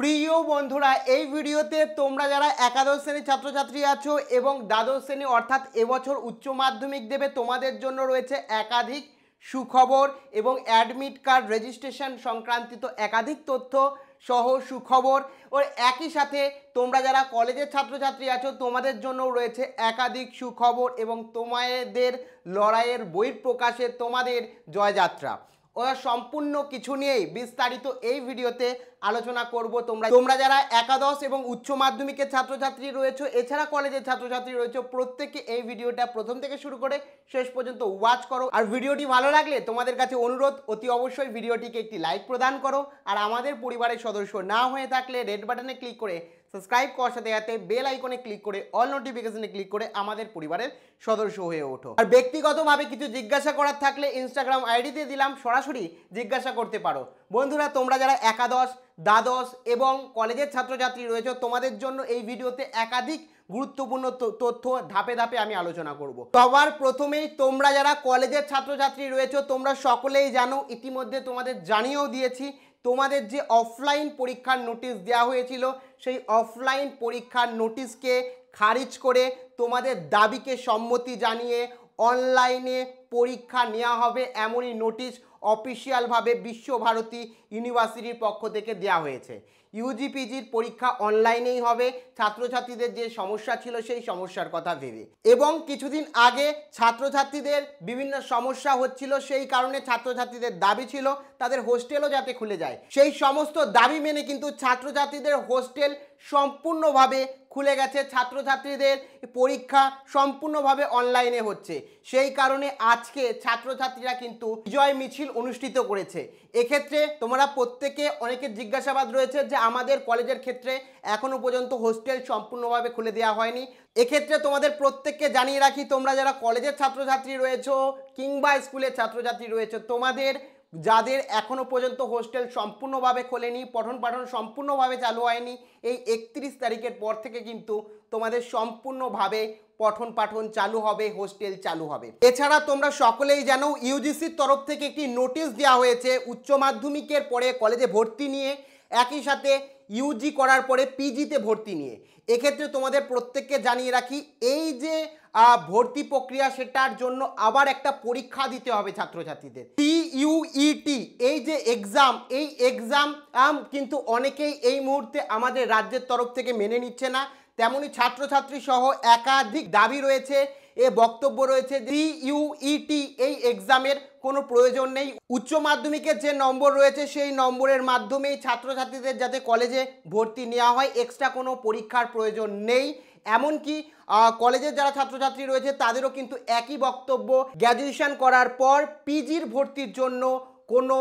প্রিয় বন্ধুরা এই ভিডিওতে তোমরা যারা একাদশ শ্রেণীর ছাত্রছাত্রী আছো এবং দ্বাদশ শ্রেণী অর্থাৎ এবছর উচ্চ মাধ্যমিক দেবে তোমাদের জন্য রয়েছে একাধিক সুখবর এবং অ্যাডমিট কার্ড রেজিস্ট্রেশন সংক্রান্তিত একাধিক তথ্য সহ সুখবর ও একই সাথে তোমরা যারা কলেজের ছাত্রছাত্রী আছো তোমাদের জন্য রয়েছে একাধিক সুখবর এবং তোমাদের লড়াইয়ের বহির প্রকাশে তোমাদের জয়যাত্রা সম্পূর্ণ কিছু নিয়েই বিস্তারিত এই ভিডিওতে আলোচনা করব তোমরা তোমরা যারা একাদশ এবং উচ্চ মাধ্যমিকের ছাত্রছাত্রী রয়েছে এছাড়া কলেজের ছাত্রছাত্রী রয়েছে প্রত্যেকে এই ভিডিওটা প্রথম থেকে শুরু করে শেষ পর্যন্ত ওয়াচ করো আর ভিডিওটি ভালো লাগলে তোমাদের কাছে অনুরোধ অতি অবশ্যই ভিডিওটিকে একটি লাইক প্রদান করো আর আমাদের পরিবারের সদস্য না হয়ে থাকলে রেড বাটনে ক্লিক করে সাবস্ক্রাইব করার সাথে সাথে বেল আইকনে ক্লিক করে অল নোটিফিকেশনে ক্লিক করে আমাদের পরিবারের সদস্য হয়ে ওঠো আর ব্যক্তিগতভাবে কিছু জিজ্ঞাসা করার থাকলে ইনস্টাগ্রাম আইডিতে দিলাম সরাসরি জিজ্ঞাসা করতে পারো বন্ধুরা তোমরা যারা একাদশ দ্বাদশ এবং কলেজের ছাত্রছাত্রী রয়েছে তোমাদের জন্য এই ভিডিওতে একাধিক গুরুত্বপূর্ণ তথ্য ধাপে ধাপে আমি আলোচনা করব সবার প্রথমেই তোমরা যারা কলেজের ছাত্রছাত্রী রয়েছে তোমরা সকলেই জানো ইতিমধ্যে তোমাদের জানিয়েও দিয়েছি তোমাদের যে অফলাইন পরীক্ষার নোটিশ দেওয়া হয়েছিল সেই অফলাইন পরীক্ষার নোটিশকে খারিজ করে তোমাদের দাবিকে সম্মতি জানিয়ে অনলাইনে পরীক্ষা নেওয়া হবে এমনই নোটিশ অফিসিয়ালভাবে বিশ্বভারতী ইউনিভার্সিটির পক্ষ থেকে দেওয়া হয়েছে ইউজিপিজির পরীক্ষা অনলাইনেই হবে ছাত্রছাত্রীদের যে সমস্যা ছিল সেই সমস্যার কথা ভেবে এবং কিছুদিন আগে ছাত্রছাত্রীদের বিভিন্ন সমস্যা হচ্ছিল সেই কারণে ছাত্রছাত্রীদের দাবি ছিল তাদের হোস্টেলও যাতে খুলে যায় সেই সমস্ত দাবি মেনে কিন্তু ছাত্রছাত্রীদের হোস্টেল সম্পূর্ণভাবে খুলে গেছে ছাত্রছাত্রীদের পরীক্ষা সম্পূর্ণভাবে অনলাইনে হচ্ছে সেই কারণে আজকে ছাত্রছাত্রীরা কিন্তু বিজয় মিছিল অনুষ্ঠিত করেছে এক্ষেত্রে তোমরা প্রত্যেকে অনেকে জিজ্ঞাসাবাদ রয়েছে যে আমাদের কলেজের ক্ষেত্রে এখনও পর্যন্ত হোস্টেল সম্পূর্ণভাবে খুলে দেওয়া হয়নি এক্ষেত্রে তোমাদের প্রত্যেককে জানিয়ে রাখি তোমরা যারা কলেজের ছাত্রছাত্রী রয়েছো কিংবা স্কুলের ছাত্রছাত্রী রয়েছে তোমাদের যাদের এখনও পর্যন্ত হোস্টেল সম্পূর্ণভাবে খোলেনি পঠন পাঠন সম্পূর্ণভাবে চালু হয়নি এই একত্রিশ তারিখের পর থেকে কিন্তু তোমাদের সম্পূর্ণভাবে পঠন পাঠন চালু হবে হোস্টেল চালু হবে এছাড়া তোমরা সকলেই জানো ইউজিসির তরফ থেকে একটি নোটিশ দেওয়া হয়েছে উচ্চ মাধ্যমিকের পরে কলেজে ভর্তি নিয়ে একই সাথে ইউজি করার পরে পিজিতে ভর্তি নিয়ে এক্ষেত্রে তোমাদের প্রত্যেককে জানিয়ে রাখি এই যে ভর্তি প্রক্রিয়া সেটার জন্য আবার একটা পরীক্ষা দিতে হবে ছাত্রছাত্রীদের টিইউইটি e এই যে এক্সাম এই এক্সাম কিন্তু অনেকেই এই মুহূর্তে আমাদের রাজ্যের তরফ থেকে মেনে নিচ্ছে না তেমনি ছাত্রছাত্রী সহ একাধিক দাবি রয়েছে এ বক্তব্য রয়েছে ডিইউইটি e এই এক্সামের কোনো প্রয়োজন নেই উচ্চ মাধ্যমিকের যে নম্বর রয়েছে সেই নম্বরের মাধ্যমেই ছাত্রছাত্রীদের যাতে কলেজে ভর্তি নেওয়া হয় এক্সট্রা কোনো পরীক্ষার প্রয়োজন নেই এমনকি কলেজের যারা ছাত্রছাত্রী রয়েছে তাদেরও কিন্তু একই বক্তব্য গ্র্যাজুয়েশন করার পর পিজির ভর্তির জন্য কোনো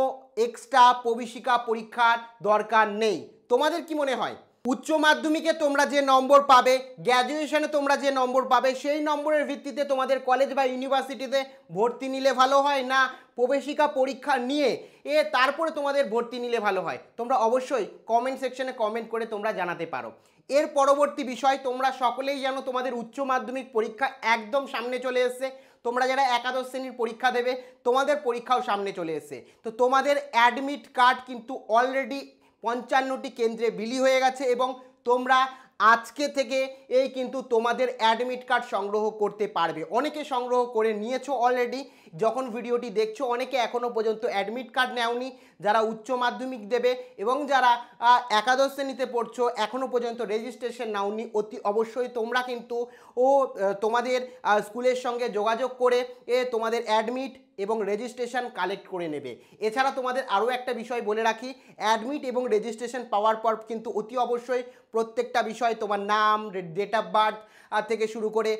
এক্সট্রা প্রবেশিকা পরীক্ষার দরকার নেই তোমাদের কি মনে হয় উচ্চ মাধ্যমিকে তোমরা যে নম্বর পাবে গ্র্যাজুয়েশনে তোমরা যে নম্বর পাবে সেই নম্বরের ভিত্তিতে তোমাদের কলেজ বা ইউনিভার্সিটিতে ভর্তি নিলে ভালো হয় না প্রবেশিকা পরীক্ষা নিয়ে এ তারপরে তোমাদের ভর্তি নিলে ভালো হয় তোমরা অবশ্যই কমেন্ট সেকশনে কমেন্ট করে তোমরা জানাতে পারো এর পরবর্তী বিষয় তোমরা সকলেই যেন তোমাদের উচ্চ মাধ্যমিক পরীক্ষা একদম সামনে চলে এসছে তোমরা যারা একাদশ শ্রেণীর পরীক্ষা দেবে তোমাদের পরীক্ষাও সামনে চলে এসছে তো তোমাদের অ্যাডমিট কার্ড কিন্তু অলরেডি পঞ্চান্নটি কেন্দ্রে বিলি হয়ে গেছে এবং তোমরা আজকে থেকে এই কিন্তু তোমাদের অ্যাডমিট কার্ড সংগ্রহ করতে পারবে অনেকে সংগ্রহ করে নিয়েছো অলরেডি যখন ভিডিওটি দেখছো অনেকে এখনও পর্যন্ত অ্যাডমিট কার্ড নেওনি যারা উচ্চ মাধ্যমিক দেবে এবং যারা একাদশ শ্রেণীতে পড়ছো এখনও পর্যন্ত রেজিস্ট্রেশন নাওনি অতি অবশ্যই তোমরা কিন্তু ও তোমাদের স্কুলের সঙ্গে যোগাযোগ করে এ তোমাদের অ্যাডমিট এবং রেজিস্ট্রেশন কালেক্ট করে নেবে এছাড়া তোমাদের আরও একটা বিষয় বলে রাখি অ্যাডমিট এবং রেজিস্ট্রেশন পাওয়ার পর কিন্তু অতি অবশ্যই প্রত্যেকটা বিষয় তোমার নাম ডেট অফ বার্থ থেকে শুরু করে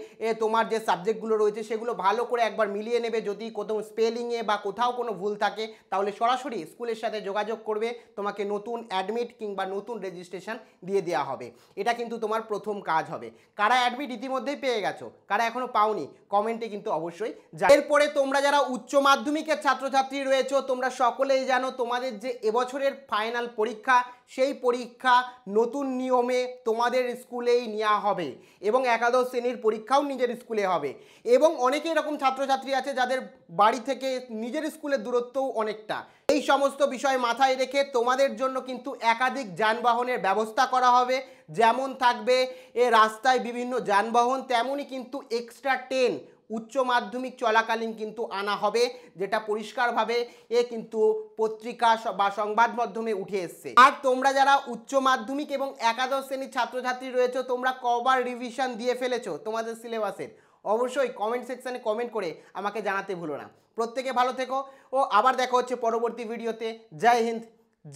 তোমার যে সাবজেক্টগুলো রয়েছে সেগুলো ভালো করে একবার মিলিয়ে নেবে যদি যদি কোথাও স্পেলিংয়ে বা কোথাও কোনো ভুল থাকে তাহলে সরাসরি স্কুলের সাথে যোগাযোগ করবে তোমাকে নতুন অ্যাডমিট কিংবা নতুন রেজিস্ট্রেশন দিয়ে দেওয়া হবে এটা কিন্তু তোমার প্রথম কাজ হবে কারা অ্যাডমিট ইতিমধ্যেই পেয়ে গেছো কারা এখনও পাওনি কমেন্টে কিন্তু অবশ্যই এরপরে তোমরা যারা উচ্চ মাধ্যমিকের ছাত্রছাত্রী রয়েছো তোমরা সকলেই জানো তোমাদের যে এবছরের ফাইনাল পরীক্ষা সেই পরীক্ষা নতুন নিয়মে তোমাদের স্কুলেই নেওয়া হবে এবং একাদশ শ্রেণীর পরীক্ষাও নিজের স্কুলে হবে এবং অনেকে এরকম ছাত্রছাত্রী আছে যাদের বাড়ি থেকে নিজের স্কুলের দূরত্বও অনেকটা এই সমস্ত বিষয় মাথায় রেখে তোমাদের জন্য কিন্তু একাধিক যানবাহনের ব্যবস্থা করা হবে যেমন থাকবে এ রাস্তায় বিভিন্ন যানবাহন তেমনই কিন্তু এক্সট্রা ট্রেন উচ্চ মাধ্যমিক চলাকালীন কিন্তু আনা হবে যেটা পরিষ্কারভাবে এ কিন্তু পত্রিকা বা সংবাদ মাধ্যমে উঠে এসছে আর তোমরা যারা উচ্চ মাধ্যমিক এবং একাদশ শ্রেণীর ছাত্রছাত্রী রয়েছে তোমরা কবার রিভিশন দিয়ে ফেলেছো তোমাদের সিলেবাসের অবশ্যই কমেন্ট সেকশানে কমেন্ট করে আমাকে জানাতে ভুলো না প্রত্যেকে ভালো থেকো ও আবার দেখা হচ্ছে পরবর্তী ভিডিওতে জয় হিন্দ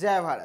জয় ভারত